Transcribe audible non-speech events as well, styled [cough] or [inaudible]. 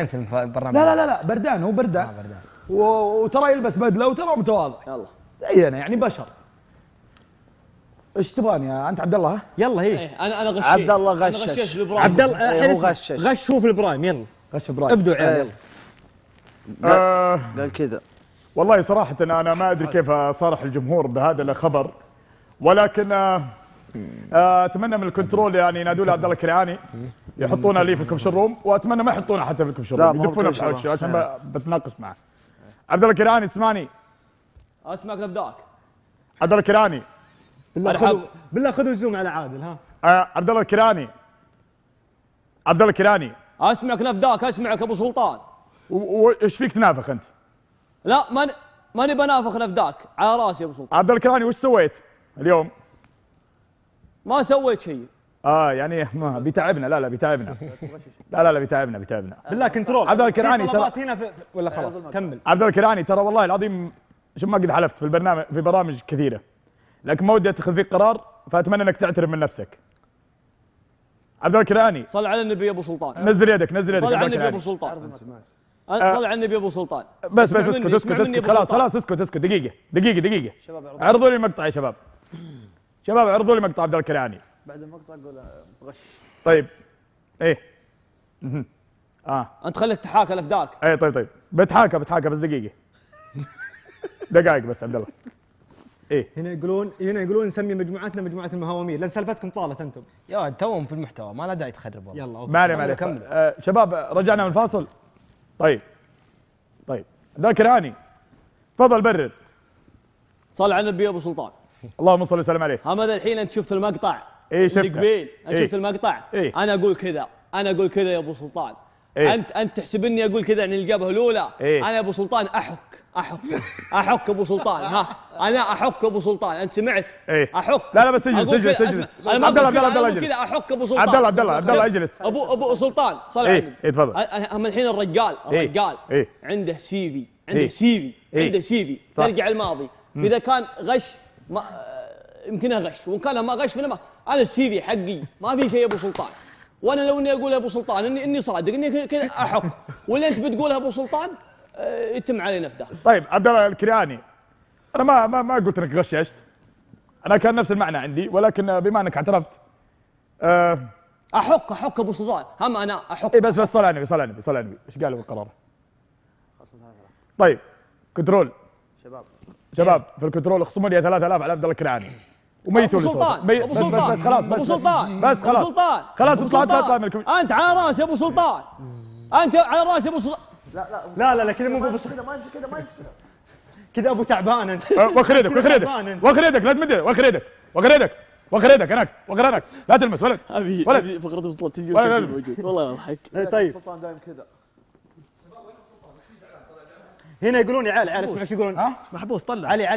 كنسل برنامج لا لا لا لا بردان هو بردان, آه بردان. وترى يلبس بدله وترى متواضع يلا زينا يعني بشر ايش تبغاني انت عبد الله يلا هي إيه انا انا غشيت عبد الله غشش غشيت في البرايم عبد الله إيه, إيه، غشش غش في البرايم يلا غش برايم ابدوا عيال إيه. يلا قال كذا والله صراحة أنا ما أدري كيف أصارح الجمهور بهذا الخبر ولكن آه، آه، أتمنى من الكنترول يعني ينادوا لي عبد الله الكرعاني يحطونه لي في الكبش الروم واتمنى ما يحطونه حتى في الكبش الروم يدفونه في حوش عشان بتناقش معه عبد الله الكيراني تسمعني اسمعك نبداك عبد الله الكيراني بالله خذوا بالله خذوا زوم على عادل ها آه عبد الله الكيراني عبد الله الكيراني اسمعك نفداك اسمعك ابو سلطان وايش فيك تنافخ انت؟ لا ماني ماني بنافخ نفداك على راسي يا ابو سلطان عبد الله الكيراني وش سويت اليوم؟ ما سويت شيء اه يعني [laughs] ما بيتعبنا لا لا بيتعبنا لا لا لا بيتعبنا بيتعبنا بالله كنترول عبد الله الكرعاني ترى هنا في ولا خلاص كمل عبد الله ترى والله العظيم شوف ما قد حلفت في البرنامج في برامج كثيره لكن ما ودي اتخذ فيك قرار فاتمنى انك تعترف من نفسك عبد الله صل على النبي ابو سلطان نزل يدك نزل يدك صل على النبي ابو سلطان أه، أه. صل على النبي ابو سلطان بس بس اسكت اسكت اسكت خلاص خلاص اسكت اسكت دقيقه دقيقه دقيقه عرضوا لي المقطع يا شباب شباب عرضوا لي مقطع عبد الله بعد المقطع اقول آه، غش طيب ايه اه انت خليك تحاكى لفداك اي طيب طيب بتحاكى بتحاكى بس دقيقه دقائق بس عبد الله ايه هنا يقولون هنا يقولون نسمي مجموعتنا مجموعه المهاومين لان سالفتكم طالت انتم يا توهم في المحتوى ما له داعي تخرب والله يلا اوكي ما مالي ما آه شباب رجعنا من الفاصل طيب طيب ذاك هاني تفضل برر صل على النبي ابو سلطان اللهم صل وسلم عليه هم الحين انت شفت المقطع اي إيه، شفت قبيل انا إيه. شفت المقطع إيه؟ انا اقول كذا انا اقول كذا يا ابو سلطان إيه؟ انت انت تحسبني اقول كذا عن الجبهه الاولى إيه؟ انا ابو سلطان احك احك احك ابو سلطان ها انا احك ابو سلطان انت سمعت إيه؟ احك لا لا بس اجلس اجلس اجلس انا ما اقول كذا احك ابو سلطان عبد الله عبد الله عبد الله اجلس ابو ابو سلطان صل إيه، على النبي تفضل اما الحين الرجال الرجال عنده عنده سيفي عنده سيفي عنده سيفي ترجع الماضي اذا كان غش ما يمكنها غش وان كان ما غش فانا انا السي في حقي ما في شيء ابو سلطان وانا لو اني اقول ابو سلطان اني اني صادق اني كذا احق ولا انت بتقولها ابو سلطان آه، يتم علينا في داخل طيب عبد الله الكرياني انا ما ما ما قلت انك غششت انا كان نفس المعنى عندي ولكن بما انك اعترفت أه احق احق ابو سلطان هم انا احق اي بس بس صلى على النبي صلى على النبي صلى على النبي ايش قالوا القرار؟ طيب كنترول شباب شباب في الكنترول اخصموا لي 3000 على عبد الله الكرياني وميت ابو سلطان ابو سلطان بس خلاص ابو سلطان بس خلاص ابو سلطان خلاص ابو سلطان انت على راسي ابو سلطان انت على راسي ابو سلطان لا لا لا لا, لا كذا مو ابو سلطان ما كذا ما كذا ابو تعبان انت أه، وخر يدك وخر يدك وخر يدك لا تمد وخر يدك وخر يدك وخر يدك هناك وخر هناك لا تلمس ولد ابي ابي فقره ابو سلطان تجي والله يضحك إيه، طيب سلطان دايم كذا هنا يقولون يا عيال عيال اسمع ايش يقولون محبوس طلع علي علي